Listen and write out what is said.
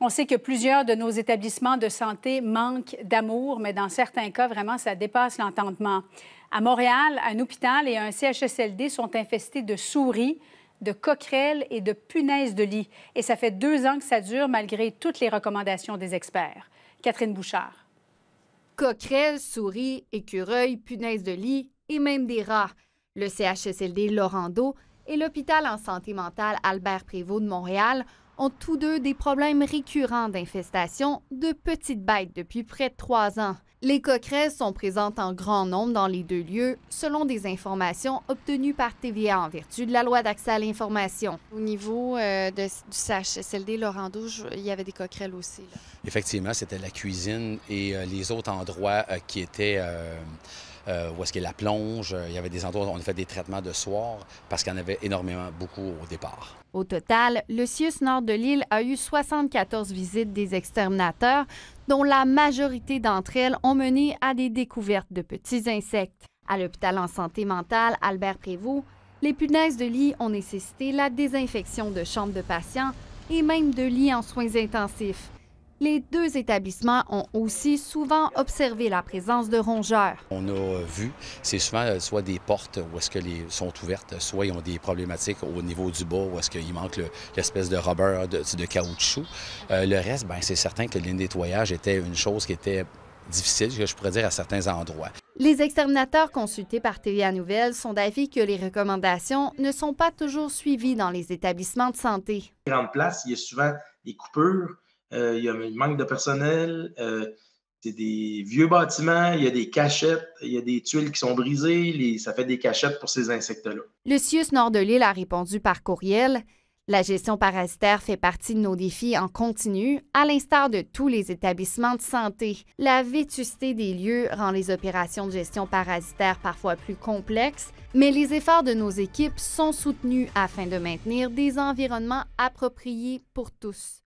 On sait que plusieurs de nos établissements de santé manquent d'amour, mais dans certains cas, vraiment, ça dépasse l'entendement. À Montréal, un hôpital et un CHSLD sont infestés de souris, de coquerelles et de punaises de lit. Et ça fait deux ans que ça dure malgré toutes les recommandations des experts. Catherine Bouchard. Coquerelles, souris, écureuils, punaises de lit et même des rats. Le CHSLD Lorando et l'hôpital en santé mentale Albert Prévost de Montréal ont tous deux des problèmes récurrents d'infestation de petites bêtes depuis près de trois ans. Les coquerelles sont présentes en grand nombre dans les deux lieux, selon des informations obtenues par TVA en vertu de la loi d'accès à l'information. Au niveau du euh, de, du laurent Laurando, il y avait des coquerelles aussi. Effectivement, c'était la cuisine et euh, les autres endroits euh, qui étaient euh, où est-ce qu'il y a la plonge. Euh, il y avait des endroits où on a fait des traitements de soir parce qu'il y en avait énormément beaucoup au départ. Au total, le CIUS Nord de l'île a eu 74 visites des exterminateurs, dont la majorité d'entre elles ont mené à des découvertes de petits insectes. À l'hôpital en santé mentale Albert Prévost, les punaises de lit ont nécessité la désinfection de chambres de patients et même de lits en soins intensifs. Les deux établissements ont aussi souvent observé la présence de rongeurs. On a vu, c'est souvent euh, soit des portes où est-ce que les sont ouvertes, soit ils ont des problématiques au niveau du bas où est-ce qu'il manque l'espèce de rubber de, caoutchouc. Euh, le reste, ben c'est certain que le nettoyage était une chose qui était difficile, que je pourrais dire, à certains endroits. Les exterminateurs consultés par TVA Nouvelle sont d'avis que les recommandations ne sont pas toujours suivies dans les établissements de santé. grande place, il y a souvent des coupures, euh, il y a un manque de personnel, euh, c'est des vieux bâtiments, il y a des cachettes, il y a des tuiles qui sont brisées, ça fait des cachettes pour ces insectes-là. Le CIUS Nord de l'île a répondu par courriel. La gestion parasitaire fait partie de nos défis en continu, à l'instar de tous les établissements de santé. La vétusté des lieux rend les opérations de gestion parasitaire parfois plus complexes, mais les efforts de nos équipes sont soutenus afin de maintenir des environnements appropriés pour tous.